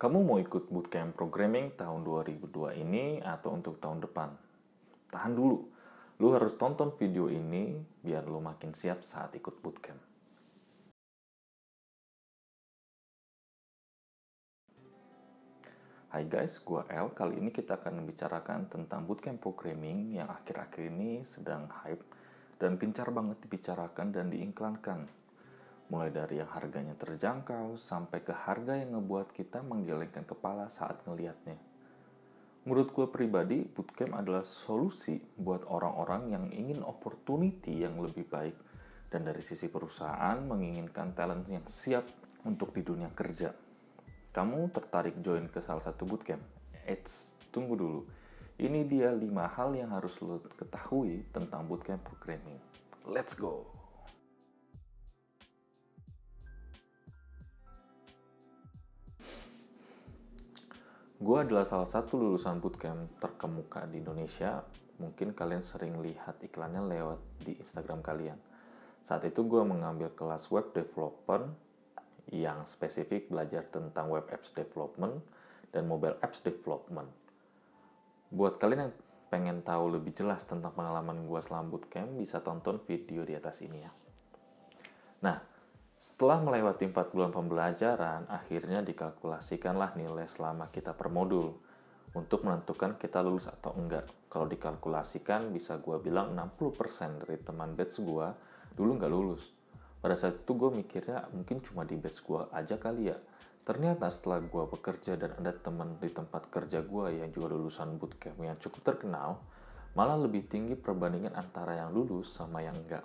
Kamu mau ikut bootcamp programming tahun 2002 ini atau untuk tahun depan? Tahan dulu. Lu harus tonton video ini biar lu makin siap saat ikut bootcamp. Hai guys, gua El. Kali ini kita akan membicarakan tentang bootcamp programming yang akhir-akhir ini sedang hype dan gencar banget dibicarakan dan diiklankan mulai dari yang harganya terjangkau sampai ke harga yang ngebuat kita menggelengkan kepala saat ngelihatnya. Menurut gue pribadi, bootcamp adalah solusi buat orang-orang yang ingin opportunity yang lebih baik dan dari sisi perusahaan menginginkan talent yang siap untuk di dunia kerja. Kamu tertarik join ke salah satu bootcamp? Eits, tunggu dulu. Ini dia 5 hal yang harus lo ketahui tentang bootcamp programming. Let's go! Gue adalah salah satu lulusan bootcamp terkemuka di Indonesia. Mungkin kalian sering lihat iklannya lewat di Instagram kalian. Saat itu gue mengambil kelas web developer yang spesifik belajar tentang web apps development dan mobile apps development. Buat kalian yang pengen tahu lebih jelas tentang pengalaman gue selama bootcamp, bisa tonton video di atas ini ya. Nah, setelah melewati 4 bulan pembelajaran, akhirnya dikalkulasikanlah nilai selama kita per modul untuk menentukan kita lulus atau enggak. Kalau dikalkulasikan bisa gue bilang 60% dari teman batch gue dulu nggak lulus. Pada saat itu gue mikirnya mungkin cuma di batch gue aja kali ya. Ternyata setelah gue bekerja dan ada teman di tempat kerja gue yang juga lulusan bootcamp yang cukup terkenal, malah lebih tinggi perbandingan antara yang lulus sama yang enggak.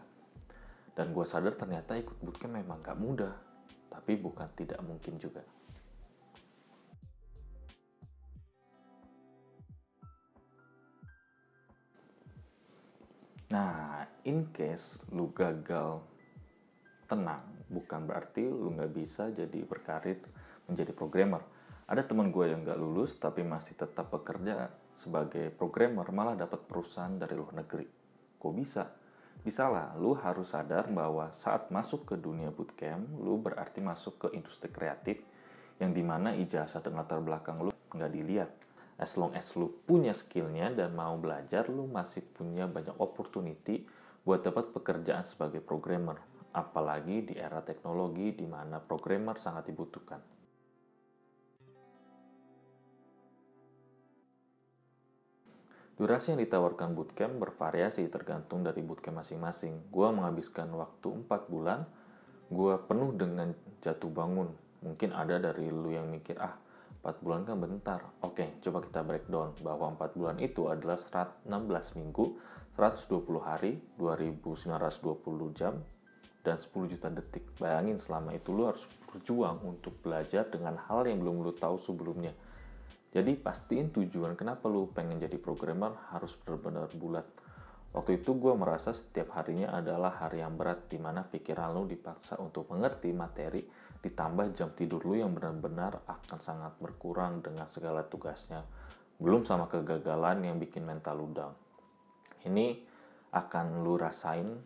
Dan gue sadar ternyata ikut bootcamp memang gak mudah, tapi bukan tidak mungkin juga. Nah, in case lu gagal tenang, bukan berarti lu nggak bisa jadi berkarir menjadi programmer. Ada teman gue yang nggak lulus tapi masih tetap bekerja sebagai programmer malah dapat perusahaan dari luar negeri. Kok bisa? bisa lah lu harus sadar bahwa saat masuk ke dunia bootcamp lu berarti masuk ke industri kreatif yang dimana ijazah dan latar belakang lu nggak dilihat as long as lu punya skillnya dan mau belajar lu masih punya banyak opportunity buat dapat pekerjaan sebagai programmer apalagi di era teknologi di mana programmer sangat dibutuhkan Durasi yang ditawarkan bootcamp bervariasi tergantung dari bootcamp masing-masing. Gua menghabiskan waktu 4 bulan, gua penuh dengan jatuh bangun. Mungkin ada dari lu yang mikir, ah 4 bulan kan bentar. Oke, coba kita breakdown bahwa 4 bulan itu adalah 16 minggu, 120 hari, 2920 jam, dan 10 juta detik. Bayangin selama itu lu harus berjuang untuk belajar dengan hal yang belum lu tahu sebelumnya jadi pastiin tujuan kenapa lu pengen jadi programmer harus benar-benar bulat. Waktu itu gue merasa setiap harinya adalah hari yang berat di mana pikiran lu dipaksa untuk mengerti materi ditambah jam tidur lu yang benar-benar akan sangat berkurang dengan segala tugasnya. Belum sama kegagalan yang bikin mental lu down. Ini akan lu rasain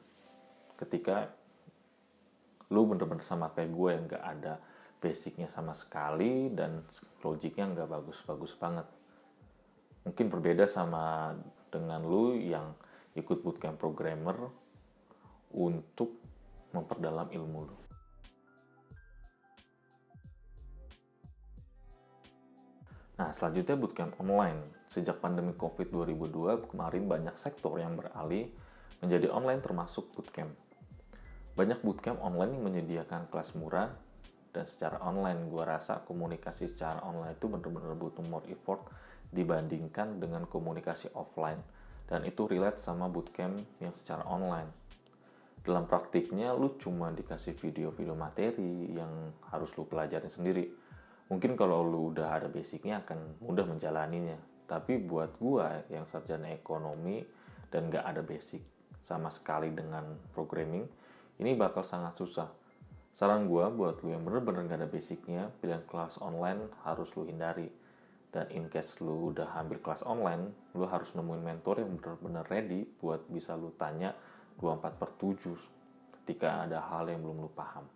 ketika lu bener-bener sama kayak gue yang gak ada basicnya sama sekali dan logiknya nggak bagus-bagus banget. Mungkin berbeda sama dengan lu yang ikut bootcamp programmer untuk memperdalam ilmu lu. Nah, selanjutnya bootcamp online. Sejak pandemi COVID 2002, kemarin banyak sektor yang beralih menjadi online termasuk bootcamp. Banyak bootcamp online yang menyediakan kelas murah dan secara online gue rasa komunikasi secara online itu benar-benar butuh more effort dibandingkan dengan komunikasi offline dan itu relate sama bootcamp yang secara online dalam praktiknya lu cuma dikasih video-video materi yang harus lu pelajarin sendiri mungkin kalau lu udah ada basicnya akan mudah menjalaninya tapi buat gue yang sarjana ekonomi dan gak ada basic sama sekali dengan programming ini bakal sangat susah Saran gue buat lu yang bener-bener gak ada basicnya, pilihan kelas online harus lu hindari. Dan in case lu udah ambil kelas online, lu harus nemuin mentor yang bener-bener ready buat bisa lu tanya 24 per 7 ketika ada hal yang belum lu paham.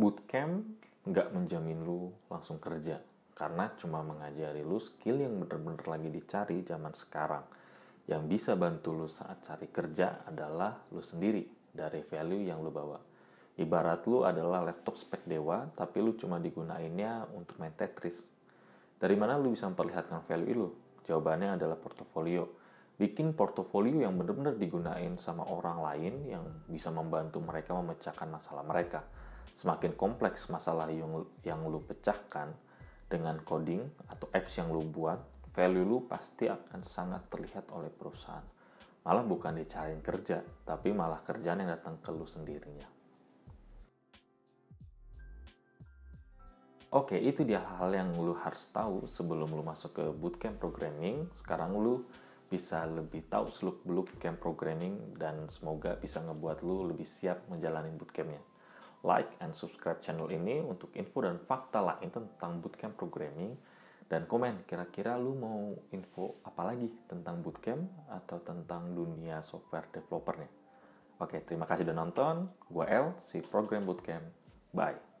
Bootcamp nggak menjamin lu langsung kerja, karena cuma mengajari lu skill yang bener-bener lagi dicari zaman sekarang – yang bisa bantu lu saat cari kerja adalah lu sendiri dari value yang lu bawa. Ibarat lu adalah laptop spek dewa, tapi lu cuma digunainnya untuk main Tetris. Dari mana lu bisa memperlihatkan value lu? Jawabannya adalah portofolio. Bikin portofolio yang benar-benar digunain sama orang lain yang bisa membantu mereka memecahkan masalah mereka. Semakin kompleks masalah yang, yang lu pecahkan dengan coding atau apps yang lu buat, value lu pasti akan sangat terlihat oleh perusahaan. Malah bukan dicariin kerja, tapi malah kerjaan yang datang ke lu sendirinya. Oke, itu dia hal hal yang lu harus tahu sebelum lu masuk ke bootcamp programming. Sekarang lu bisa lebih tahu seluk-beluk camp programming dan semoga bisa ngebuat lu lebih siap menjalani bootcampnya. Like and subscribe channel ini untuk info dan fakta lain tentang bootcamp programming dan komen kira-kira lu mau info apa lagi tentang bootcamp atau tentang dunia software developernya. Oke, terima kasih sudah nonton. Gue El, si program bootcamp. Bye.